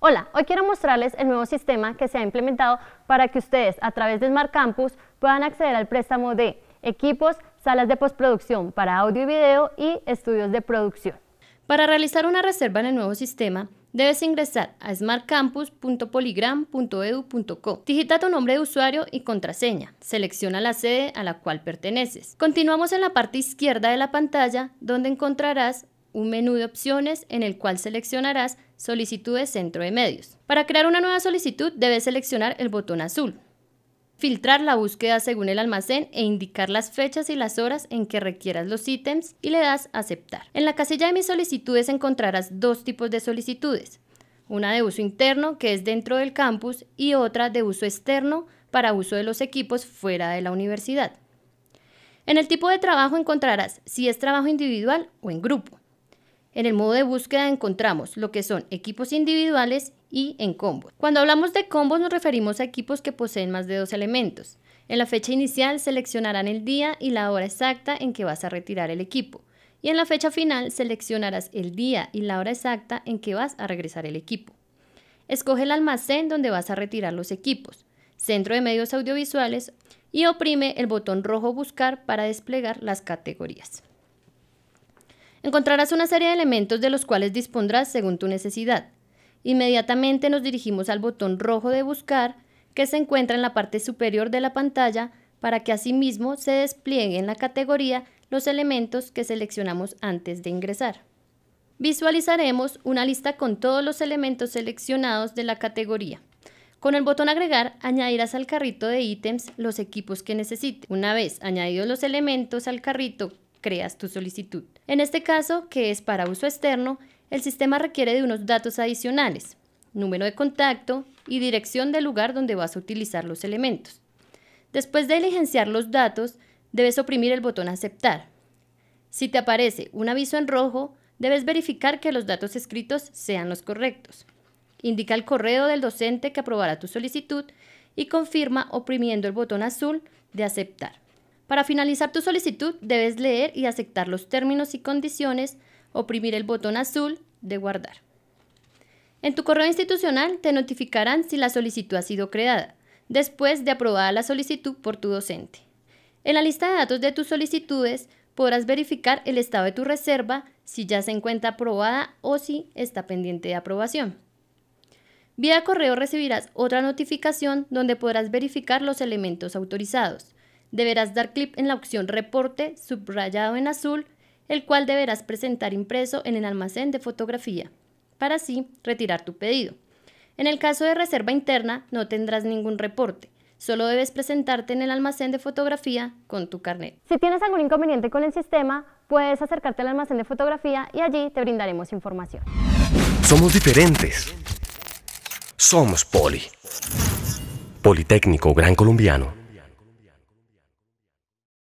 Hola, hoy quiero mostrarles el nuevo sistema que se ha implementado para que ustedes a través de Smart Campus puedan acceder al préstamo de equipos, salas de postproducción para audio y video y estudios de producción. Para realizar una reserva en el nuevo sistema, debes ingresar a smartcampus.poligram.edu.co. Digita tu nombre de usuario y contraseña. Selecciona la sede a la cual perteneces. Continuamos en la parte izquierda de la pantalla donde encontrarás un menú de opciones en el cual seleccionarás Solicitudes Centro de Medios. Para crear una nueva solicitud debes seleccionar el botón azul. Filtrar la búsqueda según el almacén e indicar las fechas y las horas en que requieras los ítems y le das aceptar. En la casilla de mis solicitudes encontrarás dos tipos de solicitudes. Una de uso interno, que es dentro del campus, y otra de uso externo, para uso de los equipos fuera de la universidad. En el tipo de trabajo encontrarás si es trabajo individual o en grupo. En el modo de búsqueda encontramos lo que son equipos individuales y en combos. Cuando hablamos de combos nos referimos a equipos que poseen más de dos elementos. En la fecha inicial seleccionarán el día y la hora exacta en que vas a retirar el equipo. Y en la fecha final seleccionarás el día y la hora exacta en que vas a regresar el equipo. Escoge el almacén donde vas a retirar los equipos, centro de medios audiovisuales y oprime el botón rojo buscar para desplegar las categorías. Encontrarás una serie de elementos de los cuales dispondrás según tu necesidad. Inmediatamente nos dirigimos al botón rojo de Buscar, que se encuentra en la parte superior de la pantalla, para que asimismo se despliegue en la categoría los elementos que seleccionamos antes de ingresar. Visualizaremos una lista con todos los elementos seleccionados de la categoría. Con el botón Agregar, añadirás al carrito de ítems los equipos que necesite. Una vez añadidos los elementos al carrito creas tu solicitud. En este caso, que es para uso externo, el sistema requiere de unos datos adicionales, número de contacto y dirección del lugar donde vas a utilizar los elementos. Después de diligenciar los datos, debes oprimir el botón Aceptar. Si te aparece un aviso en rojo, debes verificar que los datos escritos sean los correctos. Indica el correo del docente que aprobará tu solicitud y confirma oprimiendo el botón azul de Aceptar. Para finalizar tu solicitud debes leer y aceptar los términos y condiciones, oprimir el botón azul de guardar. En tu correo institucional te notificarán si la solicitud ha sido creada, después de aprobada la solicitud por tu docente. En la lista de datos de tus solicitudes podrás verificar el estado de tu reserva, si ya se encuentra aprobada o si está pendiente de aprobación. Vía correo recibirás otra notificación donde podrás verificar los elementos autorizados Deberás dar clic en la opción Reporte, subrayado en azul, el cual deberás presentar impreso en el almacén de fotografía, para así retirar tu pedido. En el caso de reserva interna, no tendrás ningún reporte. Solo debes presentarte en el almacén de fotografía con tu carnet. Si tienes algún inconveniente con el sistema, puedes acercarte al almacén de fotografía y allí te brindaremos información. Somos diferentes. Somos Poli. Politécnico Gran Colombiano.